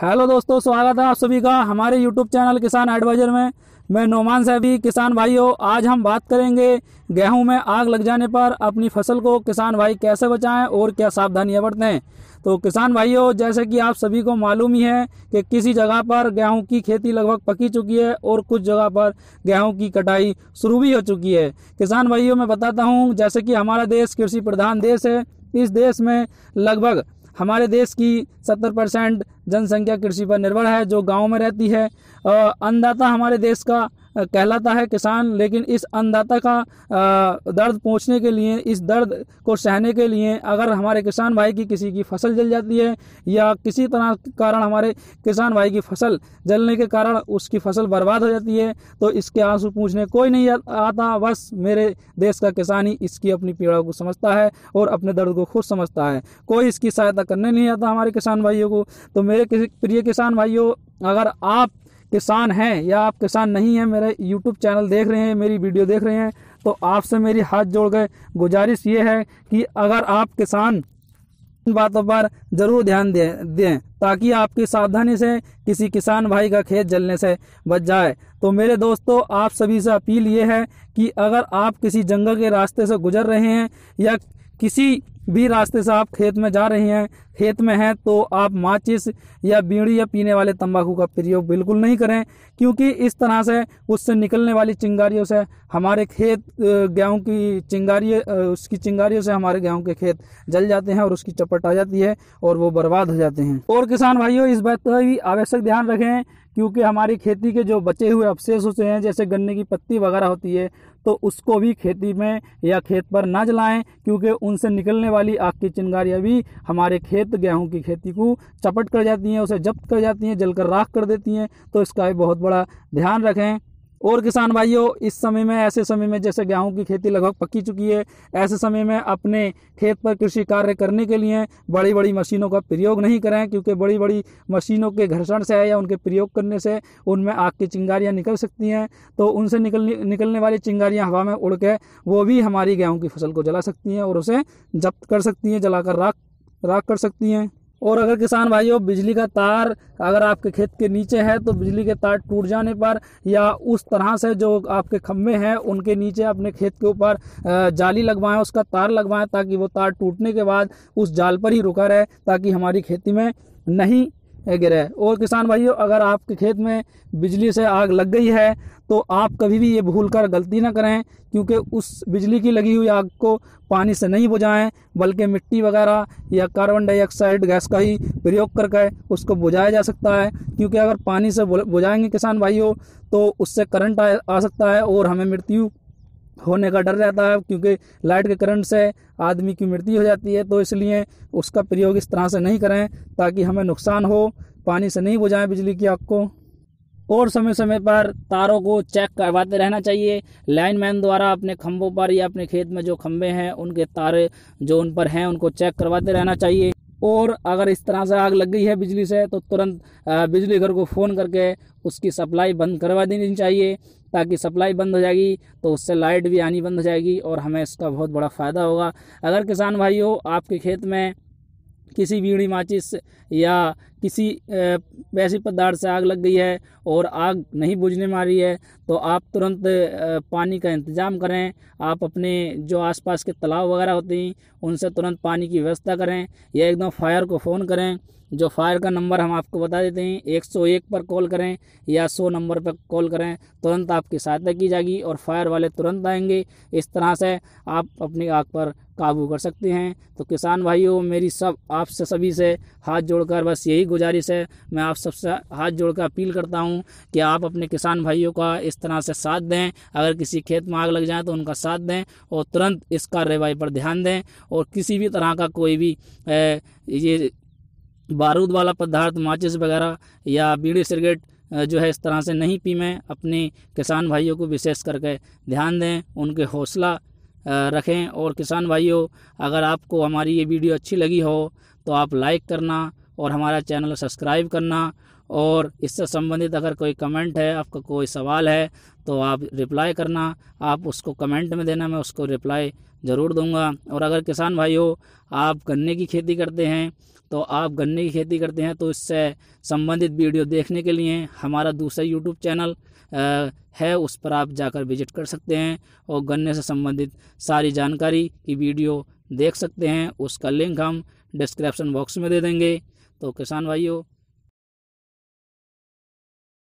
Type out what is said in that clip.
hello दोस्तों स्वागत है आप सभी का हमारे यूट्यूब चैनल किसान एडवाइजर में मैं नोमान सैफी किसान भाइयों आज हम बात करेंगे गेहूं में आग लग जाने पर अपनी फसल को किसान भाई कैसे बचाएं और क्या सावधानियां बरतें तो किसान भाइयों जैसे कि आप सभी को मालूम ही है कि किसी जगह पर गेहूं की खेती लगभग पकी चुकी है और कुछ जगह पर गेहूं की कटाई शुरू भी हो चुकी है किसान भाइयों मैं बताता हूँ जैसे कि हमारा देश कृषि प्रधान देश है इस देश में लगभग हमारे देश की 70 परसेंट जनसंख्या कृषि पर निर्भर है जो गाँव में रहती है अन्नदाता हमारे देश का कहलाता है किसान लेकिन इस अन्नदाता का दर्द पहुँचने के लिए इस दर्द को सहने के लिए अगर हमारे किसान भाई की किसी की फसल जल जाती है या किसी तरह कारण हमारे किसान भाई की फसल जलने के कारण उसकी फसल बर्बाद हो जाती है तो इसके आंसू पूछने कोई नहीं आता बस मेरे देश का किसान ही इसकी अपनी पीड़ा को समझता है और अपने दर्द को खुद समझता है कोई इसकी सहायता करने नहीं आता हमारे किसान भाइयों को तो मेरे किसी प्रिय किसान भाइयों अगर आप किसान हैं या आप किसान नहीं हैं मेरे यूट्यूब चैनल देख रहे हैं मेरी वीडियो देख रहे हैं तो आपसे मेरी हाथ जोड़ गए गुजारिश ये है कि अगर आप किसान इन बातों पर जरूर ध्यान दें दें ताकि आपकी सावधानी से किसी किसान भाई का खेत जलने से बच जाए तो मेरे दोस्तों आप सभी से अपील ये है कि अगर आप किसी जंगल के रास्ते से गुजर रहे हैं या किसी भी रास्ते से आप खेत में जा रहे हैं खेत में हैं तो आप माचिस या बीड़ी या पीने वाले तंबाकू का प्रयोग बिल्कुल नहीं करें क्योंकि इस तरह से उससे निकलने वाली चिंगारियों से हमारे खेत गेहूं की चिंगारी उसकी चिंगारियों से हमारे गेहूं के खेत जल जाते हैं और उसकी चपट आ जाती है और वो बर्बाद हो जाते हैं और किसान भाइयों इस बात का भी आवश्यक ध्यान रखें क्योंकि हमारी खेती के जो बचे हुए अवशेष होते हैं जैसे गन्ने की पत्ती वगैरह होती है तो उसको भी खेती में या खेत पर ना जलाएं क्योंकि उनसे निकलने वाली आग की चिंगारियाँ भी हमारे खेत गेहूं की खेती को चपट कर जाती हैं उसे जब्त कर जाती हैं जलकर राख कर देती हैं तो इसका भी बहुत बड़ा ध्यान रखें और किसान भाइयों इस समय में ऐसे समय में जैसे गेहूं की खेती लगभग पकी चुकी है ऐसे समय में अपने खेत पर कृषि कार्य करने के लिए बड़ी बड़ी मशीनों का प्रयोग नहीं करें क्योंकि बड़ी बड़ी मशीनों के घर्षण से या उनके प्रयोग करने से उनमें आग की चिंगारियाँ निकल सकती हैं तो उनसे निकल निकलने वाली चिंगारियाँ हवा में उड़ के वो भी हमारी गेहूँ की फसल को जला सकती हैं और उसे जब्त कर सकती हैं जलाकर राख राख कर सकती हैं और अगर किसान भाइयों बिजली का तार अगर आपके खेत के नीचे है तो बिजली के तार टूट जाने पर या उस तरह से जो आपके खम्भे हैं उनके नीचे अपने खेत के ऊपर जाली लगवाएं उसका तार लगवाएं ताकि वो तार टूटने के बाद उस जाल पर ही रुका रहे ताकि हमारी खेती में नहीं गिरे और किसान भाइयों अगर आपके खेत में बिजली से आग लग गई है तो आप कभी भी ये भूल कर गलती ना करें क्योंकि उस बिजली की लगी हुई आग को पानी से नहीं बुझाएं बल्कि मिट्टी वगैरह या कार्बन डाइऑक्साइड गैस का ही प्रयोग करके उसको बुझाया जा सकता है क्योंकि अगर पानी से बुझाएंगे किसान भाइयों तो उससे करंट आ, आ सकता है और हमें मृत्यु होने का डर रहता है क्योंकि लाइट के करंट से आदमी की मृत्यु हो जाती है तो इसलिए उसका प्रयोग इस तरह से नहीं करें ताकि हमें नुकसान हो पानी से नहीं बुझाएं बिजली की आग को और समय समय पर तारों को चेक करवाते रहना चाहिए लाइन मैन द्वारा अपने खम्भों पर या अपने खेत में जो खम्भे हैं उनके तारे जो उन पर हैं उनको चेक करवाते रहना चाहिए और अगर इस तरह से आग लग गई है बिजली से तो तुरंत बिजली घर को फ़ोन करके उसकी सप्लाई बंद करवा देनी चाहिए ताकि सप्लाई बंद हो जाएगी तो उससे लाइट भी आनी बंद हो जाएगी और हमें इसका बहुत बड़ा फ़ायदा होगा अगर किसान भाइयों आपके खेत में किसी बीड़ी माचिस या किसी वैसे पदार्थ से आग लग गई है और आग नहीं बुझने में आ रही है तो आप तुरंत पानी का इंतज़ाम करें आप अपने जो आसपास के तालाब वगैरह होते हैं उनसे तुरंत पानी की व्यवस्था करें या एकदम फायर को फ़ोन करें जो फायर का नंबर हम आपको बता देते हैं एक सौ एक पर कॉल करें या सौ नंबर पर कॉल करें तुरंत आपकी सहायता की जाएगी और फायर वाले तुरंत आएंगे इस तरह से आप अपनी आग पर काबू कर सकते हैं तो किसान भाइयों मेरी सब आपसे सभी से हाथ जोड़कर बस यही गुजारिश है मैं आप सबसे हाथ जोड़कर अपील करता हूं कि आप अपने किसान भाइयों का इस तरह से साथ दें अगर किसी खेत में आग लग जाए तो उनका साथ दें और तुरंत इस कार्रवाई पर ध्यान दें और किसी भी तरह का कोई भी ए, ये बारूद वाला पदार्थ माचिस वगैरह या बीड़ी सिगरेट जो है इस तरह से नहीं पीवें अपने किसान भाइयों को विशेष करके ध्यान दें उनके हौसला रखें और किसान भाइयों अगर आपको हमारी ये वीडियो अच्छी लगी हो तो आप लाइक करना और हमारा चैनल सब्सक्राइब करना और इससे संबंधित अगर कोई कमेंट है आपका कोई सवाल है तो आप रिप्लाई करना आप उसको कमेंट में देना मैं उसको रिप्लाई ज़रूर दूंगा और अगर किसान भाई हो आप गन्ने की खेती करते हैं तो आप गन्ने की खेती करते हैं तो इससे संबंधित वीडियो देखने के लिए हमारा दूसरा यूट्यूब चैनल है उस पर आप जाकर विजिट कर सकते हैं और गन्ने से संबंधित सारी जानकारी की वीडियो देख सकते हैं उसका लिंक हम डिस्क्रिप्शन बॉक्स में दे देंगे तो किसान भाइयों